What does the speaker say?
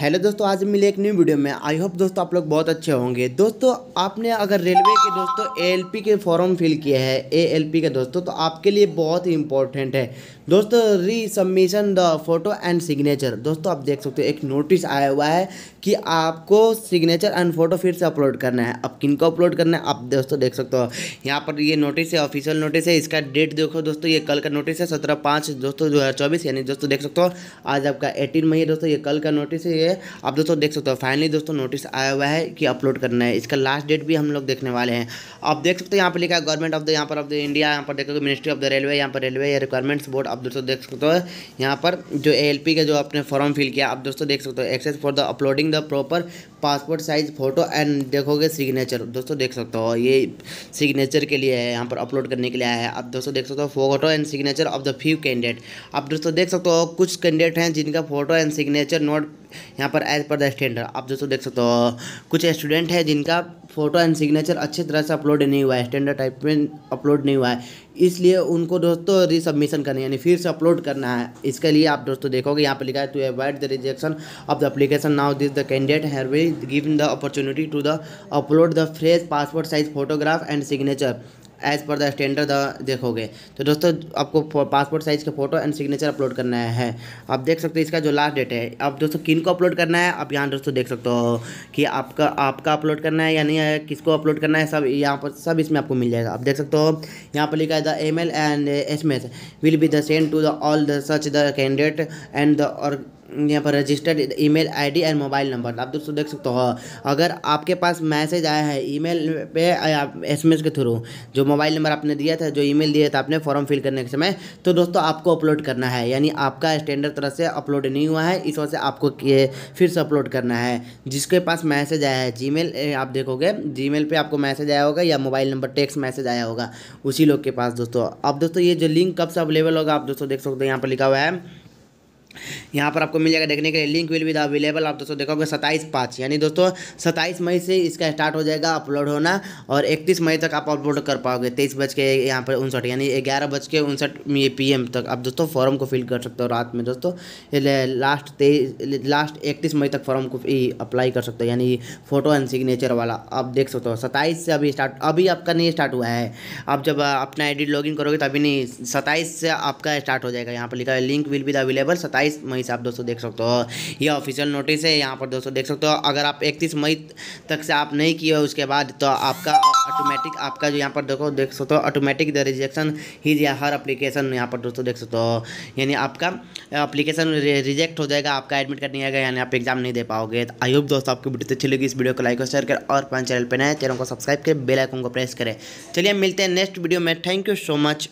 hello दोस्तों आज मिले एक न्यू वीडियो में आई होप दोस्तों आप लोग बहुत अच्छे होंगे दोस्तों आपने अगर रेलवे के दोस्तों एएलपी के फॉर्म फिल किया है एएलपी के दोस्तों तो आपके लिए बहुत ही इंपॉर्टेंट है दोस्तों resubmission the photo and signature दोस्तों आप देख सकते हो एक नोटिस आया हुआ है कि आपको सिग्नेचर एंड फोटो फिर से अपलोड करना है अब किन को अपलोड करना है आप दोस्तों देख सकते हो यहाँ पर ये नोटिस है ऑफिशियल नोटिस है इसका डेट देखो दोस्तों ये कल का नोटिस है सत्रह पाँच दोस्तों दो यानी दोस्तों देख सकते हो आज आपका एटीन मई है दोस्तों ये कल का नोटिस है है आप दोस्तों देख सकते हो फाइनली दोस्तों नोटिस आया हुआ है कि अपलोड करना है इसका लास्ट डेट भी हम लोग देखने वाले हैं आप देख सकते हो यहाँ पर लिखा है गवर्नमेंट ऑफ द यहाँ पर ऑफ द इंडिया यहाँ पर देख सकते हो मिनिस्ट्री ऑफ द रेलवे यहाँ पर रेलवे या रिक्वायरमेंट्स बोर्ड आप दोस्तों देख सकते हो यहाँ पर जो ए के जो आपने फॉर्म फिल किया आप दोस्तों देख सकते हो access for the uploading the proper passport size photo and देखोगे सिग्नेचर दोस्तों देख सकते हो ये सिग्नेचर के लिए है यहाँ पर अपलोड करने के लिए आया है आप दोस्तों देख सकते हो photo and signature of the few candidate आप दोस्तों देख सकते हो कुछ कैंडिडेट हैं जिनका फोटो एंड सिग्नेचर नोट यहाँ पर एज पर द स्टैंडर्ड आप दोस्तों देख सकते हो कुछ स्टूडेंट है जिनका फोटो एंड सिग्नेचर अच्छे तरह से अपलोड नहीं हुआ है स्टैंडर्ड टाइप में अपलोड नहीं हुआ है इसलिए उनको दोस्तों रिसबमिशन करना है यानी फिर से अपलोड करना है इसके लिए आप दोस्तों देखोगे यहाँ पर लिखा है to avoid the rejection of the application now this the candidate have given the opportunity to the upload the fresh passport size photograph and signature as per the standard देखोगे तो दोस्तों आपको पासपोर्ट साइज़ के photo and signature upload करना है आप देख सकते हो इसका जो लास्ट डेट है अब दोस्तों किन को अपलोड करना है आप यहाँ दोस्तों देख सकते हो कि आपका आपका अपलोड करना है या नहीं है किसको अपलोड करना है सब यहाँ पर सब इसमें आपको मिल जाएगा आप देख सकते हो यहाँ पर लिखा है the M and S will be the send to the all the such the candidate and the और यहाँ पर registered email ID and mobile number आप दोस्तों देख सकते हो अगर आपके पास मैसेज आया है ईमेल पे या एसएमएस के थ्रू जो मोबाइल नंबर आपने दिया था जो ईमेल दिया था आपने फॉर्म फिल करने के समय तो दोस्तों आपको अपलोड करना है यानी आपका स्टैंडर्ड तरह से अपलोड नहीं हुआ है इस वजह से आपको फिर से अपलोड करना है जिसके पास मैसेज आया है जी आप देखोगे जी मेल आपको मैसेज आया होगा या मोबाइल नंबर टेक्स मैसेज आया होगा उसी लोग के पास दोस्तों अब दोस्तों ये जो लिंक कब से अवेलेबल होगा आप दोस्तों देख सकते हो यहाँ पर लिखा हुआ है यहाँ पर आपको मिल जाएगा देखने के लिए लिंक विल भी अवेलेबल आप दोस्तों देखोगे सत्ताईस पाँच यानी दोस्तों सत्ताईस मई से इसका स्टार्ट हो जाएगा अपलोड होना और इकतीस मई तक आप अपलोड कर पाओगे तेईस बज के यहाँ पर उनसठ यानी ग्यारह बज के उनसठ पी एम तक आप दोस्तों फॉर्म को फिल कर सकते हो रात में दोस्तों लास्ट तेईस लास्ट इकतीस मई तक फॉर्म को अप्लाई कर सकते हो यानी फोटो एंड सिग्नेचर वाला आप देख सकते हो सत्ताईस से अभी स्टार्ट अभी आपका नहीं स्टार्ट हुआ है आप जब अपना एडिट लॉगिन करोगे तभी नहीं सत्ताईस से आपका स्टार्ट हो जाएगा यहाँ पर लिखा है लिंक विल भी अवेलेबल सत्ताईस बाईस मई से आप दोस्तों देख सकते हो ये ऑफिशियल नोटिस है यहाँ पर दोस्तों देख सकते हो अगर आप इकतीस मई तक से आप नहीं किए उसके बाद तो आपका ऑटोमेटिक आपका जो यहाँ पर देखो देख सकते हो ऑटोमेटिक द रिजेक्शन ही या हर अप्लीकेशन यहाँ पर दोस्तों देख सकते हो यानी आपका अप्लीकेशन रिजेक्ट हो जाएगा आपका एडमिट कार्ड नहीं आएगा यानी आप एग्जाम नहीं दे पाओगे तो आई होप दोस्तों आपकी वीडियो तो अच्छी लगी इस वीडियो को लाइक और शेयर करें और पाँच चैनल पर नए चैनल को सब्सक्राइब करें बेलाइकन को प्रेस करें चलिए मिलते हैं नेक्स्ट वीडियो में थैंक यू सो मच